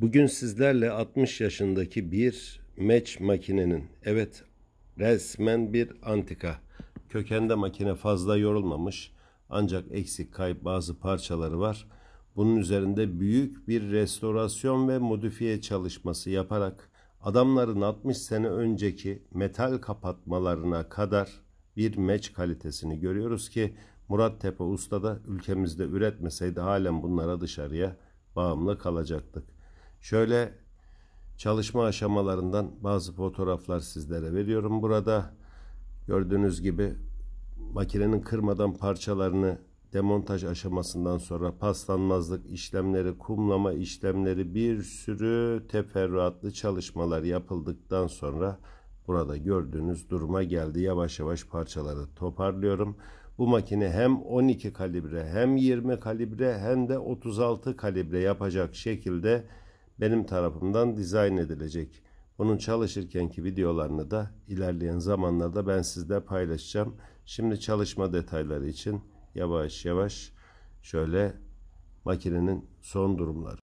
Bugün sizlerle 60 yaşındaki bir meç makinenin, evet resmen bir antika. Kökende makine fazla yorulmamış ancak eksik kayıp bazı parçaları var. Bunun üzerinde büyük bir restorasyon ve modifiye çalışması yaparak adamların 60 sene önceki metal kapatmalarına kadar bir meç kalitesini görüyoruz ki Murat Tepe Usta da ülkemizde üretmeseydi halen bunlara dışarıya bağımlı kalacaktık. Şöyle çalışma aşamalarından bazı fotoğraflar sizlere veriyorum. Burada gördüğünüz gibi makinenin kırmadan parçalarını demontaj aşamasından sonra paslanmazlık işlemleri, kumlama işlemleri bir sürü teferruatlı çalışmalar yapıldıktan sonra burada gördüğünüz duruma geldi. Yavaş yavaş parçaları toparlıyorum. Bu makine hem 12 kalibre hem 20 kalibre hem de 36 kalibre yapacak şekilde benim tarafımdan dizayn edilecek. Bunun çalışırkenki videolarını da ilerleyen zamanlarda ben sizle paylaşacağım. Şimdi çalışma detayları için yavaş yavaş şöyle makinenin son durumları.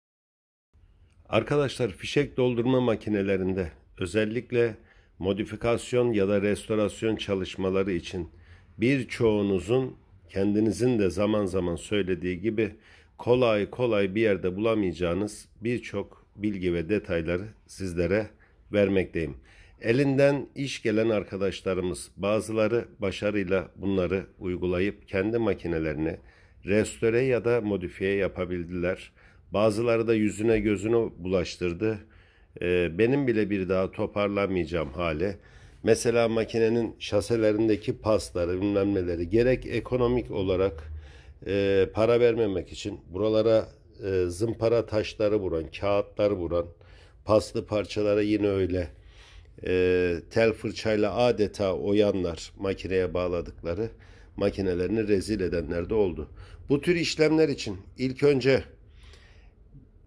Arkadaşlar fişek doldurma makinelerinde özellikle modifikasyon ya da restorasyon çalışmaları için birçoğunuzun kendinizin de zaman zaman söylediği gibi kolay kolay bir yerde bulamayacağınız birçok bilgi ve detayları sizlere vermekteyim. Elinden iş gelen arkadaşlarımız bazıları başarıyla bunları uygulayıp kendi makinelerini restore ya da modifiye yapabildiler. Bazıları da yüzüne gözünü bulaştırdı. Ee, benim bile bir daha toparlanmayacağım hali. Mesela makinenin şaselerindeki pasları bilmem neleri gerek ekonomik olarak e, para vermemek için buralara e, zımpara taşları vuran, kağıtlar vuran, paslı parçalara yine öyle e, tel fırçayla adeta oyanlar makineye bağladıkları makinelerini rezil edenler de oldu. Bu tür işlemler için ilk önce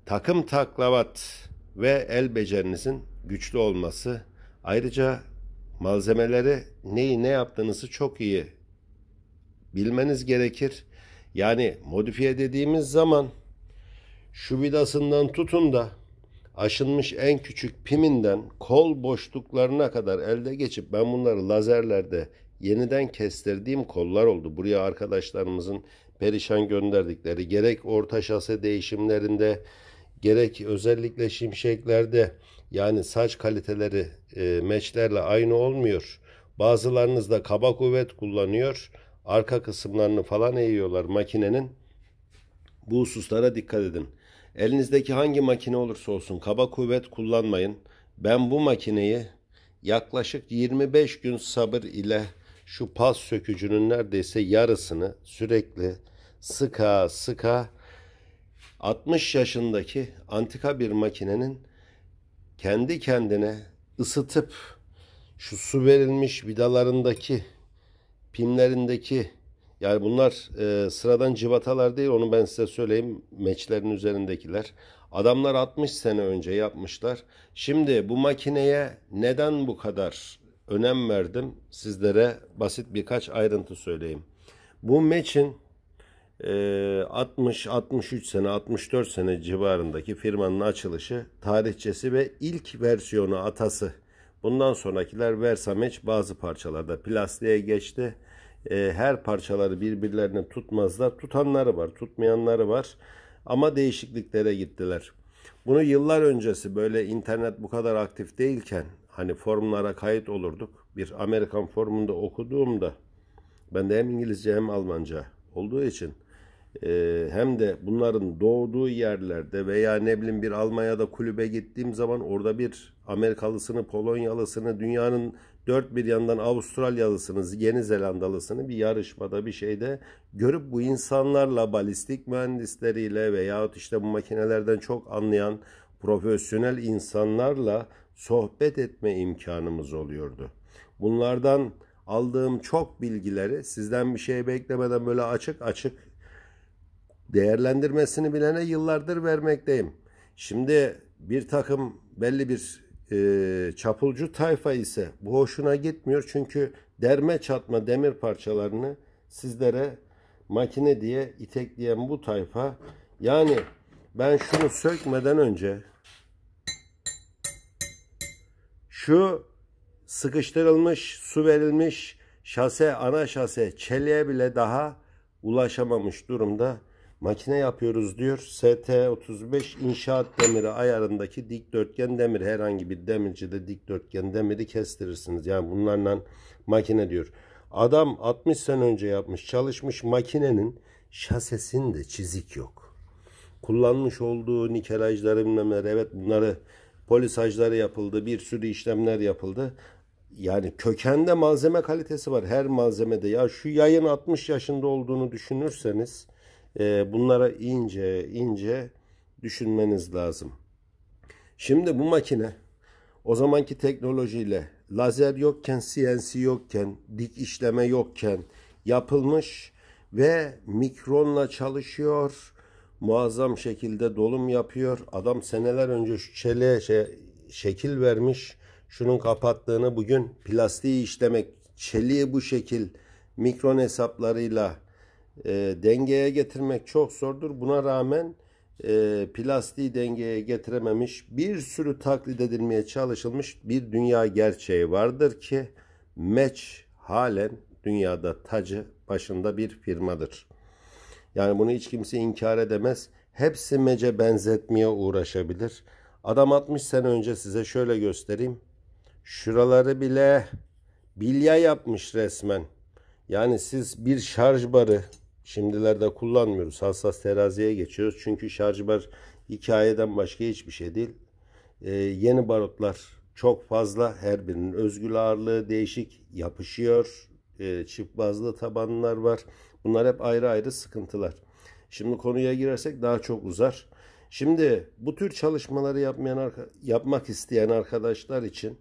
takım taklavat ve el becerinizin güçlü olması ayrıca malzemeleri neyi ne yaptığınızı çok iyi bilmeniz gerekir. Yani modifiye dediğimiz zaman Şubidasından tutun da aşınmış en küçük piminden kol boşluklarına kadar elde geçip ben bunları lazerlerde yeniden kestirdiğim kollar oldu. Buraya arkadaşlarımızın perişan gönderdikleri gerek orta şase değişimlerinde gerek özellikle şimşeklerde yani saç kaliteleri e, meçlerle aynı olmuyor. Bazılarınız da kaba kuvvet kullanıyor. Arka kısımlarını falan eğiyorlar makinenin. Bu hususlara dikkat edin. Elinizdeki hangi makine olursa olsun kaba kuvvet kullanmayın. Ben bu makineyi yaklaşık 25 gün sabır ile şu pas sökücünün neredeyse yarısını sürekli sıka sıka 60 yaşındaki antika bir makinenin kendi kendine ısıtıp şu su verilmiş vidalarındaki pimlerindeki yani bunlar e, sıradan civatalar değil onu ben size söyleyeyim meçlerin üzerindekiler. Adamlar 60 sene önce yapmışlar. Şimdi bu makineye neden bu kadar önem verdim sizlere basit birkaç ayrıntı söyleyeyim. Bu meçin e, 60-63 sene 64 sene civarındaki firmanın açılışı tarihçesi ve ilk versiyonu atası. Bundan sonrakiler versa Versameç bazı parçalarda plastiğe geçti e, her parçaları birbirlerine tutmazlar. Tutanları var, tutmayanları var ama değişikliklere gittiler. Bunu yıllar öncesi böyle internet bu kadar aktif değilken hani forumlara kayıt olurduk. Bir Amerikan forumunda okuduğumda ben de hem İngilizce hem Almanca olduğu için e, hem de bunların doğduğu yerlerde veya ne bileyim bir Almanya'da kulübe gittiğim zaman orada bir Amerikalısını, Polonyalısını, dünyanın dört bir yandan Avustralyalısınız, Yeni Zelandalısını bir yarışmada bir şeyde görüp bu insanlarla balistik mühendisleriyle veyahut işte bu makinelerden çok anlayan profesyonel insanlarla sohbet etme imkanımız oluyordu. Bunlardan aldığım çok bilgileri sizden bir şey beklemeden böyle açık açık değerlendirmesini bilene yıllardır vermekteyim. Şimdi bir takım belli bir e, çapulcu tayfa ise bu hoşuna gitmiyor çünkü derme çatma demir parçalarını sizlere makine diye itekleyen bu tayfa yani ben şunu sökmeden önce şu sıkıştırılmış, su verilmiş şase, ana şase, çeliğe bile daha ulaşamamış durumda. Makine yapıyoruz diyor. ST35 inşaat demiri ayarındaki dikdörtgen demir. Herhangi bir demircide dikdörtgen demiri kestirirsiniz. Yani bunlarla makine diyor. Adam 60 sene önce yapmış çalışmış makinenin şasesinde çizik yok. Kullanmış olduğu nikelajları bilmem neler evet bunları polisajları yapıldı bir sürü işlemler yapıldı. Yani kökende malzeme kalitesi var her malzemede. Ya şu yayın 60 yaşında olduğunu düşünürseniz ee, bunlara ince ince düşünmeniz lazım. Şimdi bu makine o zamanki teknolojiyle lazer yokken, CNC yokken, dik işleme yokken yapılmış ve mikronla çalışıyor. Muazzam şekilde dolum yapıyor. Adam seneler önce şu çeliğe şey, şekil vermiş. Şunun kapattığını bugün plastiği işlemek, çeliği bu şekil mikron hesaplarıyla e, dengeye getirmek çok zordur. Buna rağmen e, plastiği dengeye getirememiş bir sürü taklit edilmeye çalışılmış bir dünya gerçeği vardır ki Match halen dünyada tacı başında bir firmadır. Yani bunu hiç kimse inkar edemez. Hepsi mece benzetmeye uğraşabilir. Adam 60 sene önce size şöyle göstereyim. Şuraları bile bilya yapmış resmen. Yani siz bir şarj barı Şimdilerde kullanmıyoruz. Hassas teraziye geçiyoruz. Çünkü şarj bar hikayeden başka hiçbir şey değil. Ee, yeni barutlar çok fazla. Her birinin özgül ağırlığı değişik. Yapışıyor. Ee, çift bazlı tabanlar var. Bunlar hep ayrı ayrı sıkıntılar. Şimdi konuya girersek daha çok uzar. Şimdi bu tür çalışmaları yapmayan yapmak isteyen arkadaşlar için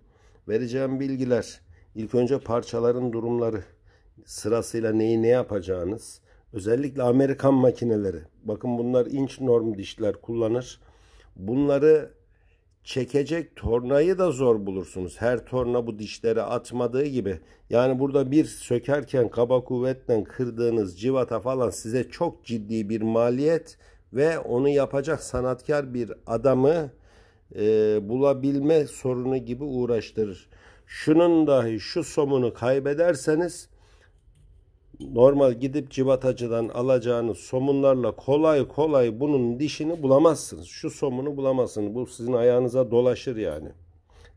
vereceğim bilgiler İlk önce parçaların durumları sırasıyla neyi ne yapacağınız Özellikle Amerikan makineleri. Bakın bunlar inç norm dişler kullanır. Bunları çekecek tornayı da zor bulursunuz. Her torna bu dişlere atmadığı gibi. Yani burada bir sökerken kaba kuvvetle kırdığınız civata falan size çok ciddi bir maliyet ve onu yapacak sanatkar bir adamı e, bulabilme sorunu gibi uğraştırır. Şunun dahi şu somunu kaybederseniz normal gidip civatacıdan alacağınız somunlarla kolay kolay bunun dişini bulamazsınız. Şu somunu bulamazsınız. Bu sizin ayağınıza dolaşır yani.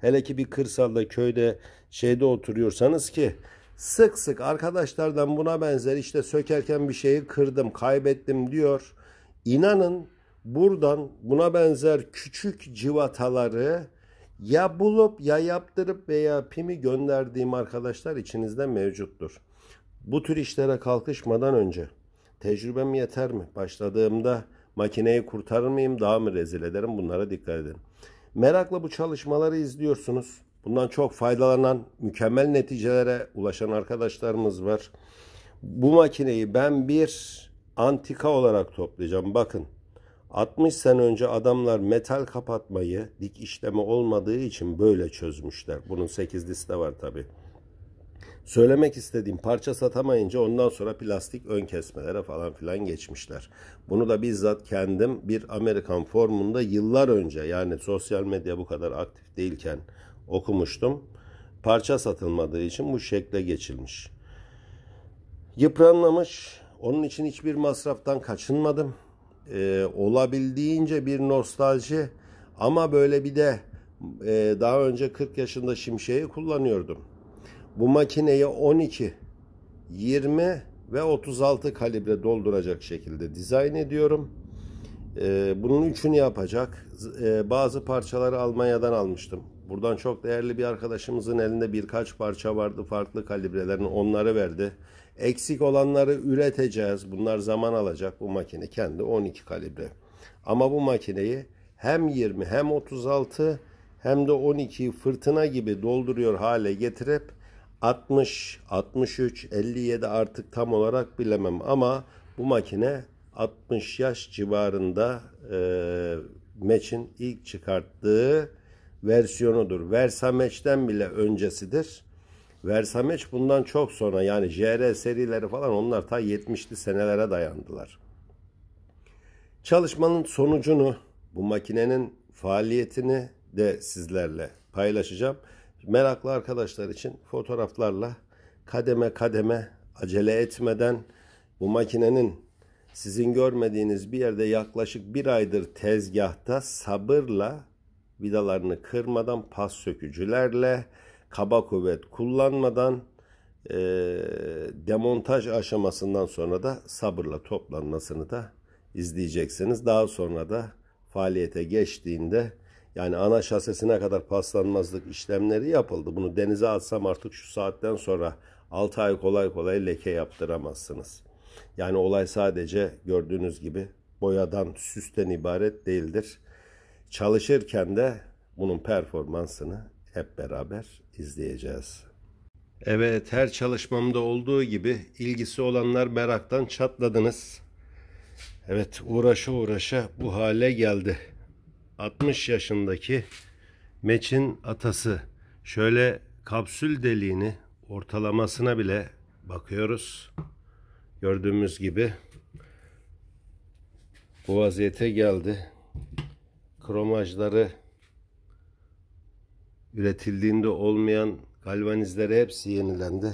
Hele ki bir kırsalda köyde şeyde oturuyorsanız ki sık sık arkadaşlardan buna benzer işte sökerken bir şeyi kırdım kaybettim diyor. İnanın buradan buna benzer küçük civataları ya bulup ya yaptırıp veya pimi gönderdiğim arkadaşlar içinizde mevcuttur. Bu tür işlere kalkışmadan önce tecrübem yeter mi? Başladığımda makineyi kurtarır mıyım daha mı rezil ederim? Bunlara dikkat edin. Merakla bu çalışmaları izliyorsunuz. Bundan çok faydalanan, mükemmel neticelere ulaşan arkadaşlarımız var. Bu makineyi ben bir antika olarak toplayacağım. Bakın 60 sene önce adamlar metal kapatmayı dik işleme olmadığı için böyle çözmüşler. Bunun 8 liste var tabii. Söylemek istediğim parça satamayınca ondan sonra plastik ön kesmelere falan filan geçmişler. Bunu da bizzat kendim bir Amerikan formunda yıllar önce yani sosyal medya bu kadar aktif değilken okumuştum. Parça satılmadığı için bu şekle geçilmiş. Yıpranlamış. Onun için hiçbir masraftan kaçınmadım. Ee, olabildiğince bir nostalji ama böyle bir de e, daha önce 40 yaşında şimşeği kullanıyordum bu makineyi 12, 20 ve 36 kalibre dolduracak şekilde dizayn ediyorum. Ee, bunun üçünü yapacak. E, bazı parçaları Almanya'dan almıştım. Buradan çok değerli bir arkadaşımızın elinde birkaç parça vardı farklı kalibrelerini onları verdi. Eksik olanları üreteceğiz. Bunlar zaman alacak bu makine kendi 12 kalibre. Ama bu makineyi hem 20 hem 36 hem de 12 fırtına gibi dolduruyor hale getirip 60, 63, 57 artık tam olarak bilemem ama bu makine 60 yaş civarında e, Match'in ilk çıkarttığı versiyonudur. Versa Match'ten bile öncesidir. Versa Match bundan çok sonra yani JR serileri falan onlar ta 70'li senelere dayandılar. Çalışmanın sonucunu bu makinenin faaliyetini de sizlerle paylaşacağım meraklı arkadaşlar için fotoğraflarla kademe kademe acele etmeden bu makinenin sizin görmediğiniz bir yerde yaklaşık bir aydır tezgahta sabırla vidalarını kırmadan pas sökücülerle kaba kuvvet kullanmadan e, demontaj aşamasından sonra da sabırla toplanmasını da izleyeceksiniz. Daha sonra da faaliyete geçtiğinde yani ana şasesine kadar paslanmazlık işlemleri yapıldı. Bunu denize atsam artık şu saatten sonra 6 ay kolay kolay leke yaptıramazsınız. Yani olay sadece gördüğünüz gibi boyadan, süsten ibaret değildir. Çalışırken de bunun performansını hep beraber izleyeceğiz. Evet, her çalışmamda olduğu gibi ilgisi olanlar meraktan çatladınız. Evet, uğraşa uğraşa bu hale geldi. 60 yaşındaki Meç'in atası. Şöyle kapsül deliğini ortalamasına bile bakıyoruz. Gördüğümüz gibi bu vaziyete geldi. Kromajları üretildiğinde olmayan galvanizleri hepsi yenilendi.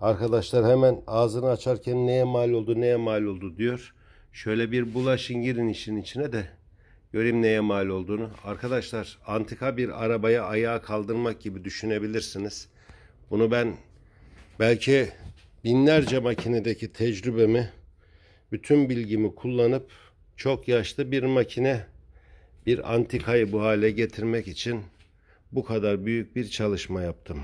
Arkadaşlar hemen ağzını açarken neye mal oldu neye mal oldu diyor. Şöyle bir bulaşın girin işin içine de Göreyim neye mal olduğunu. Arkadaşlar antika bir arabaya ayağa kaldırmak gibi düşünebilirsiniz. Bunu ben belki binlerce makinedeki tecrübemi, bütün bilgimi kullanıp çok yaşlı bir makine, bir antikayı bu hale getirmek için bu kadar büyük bir çalışma yaptım.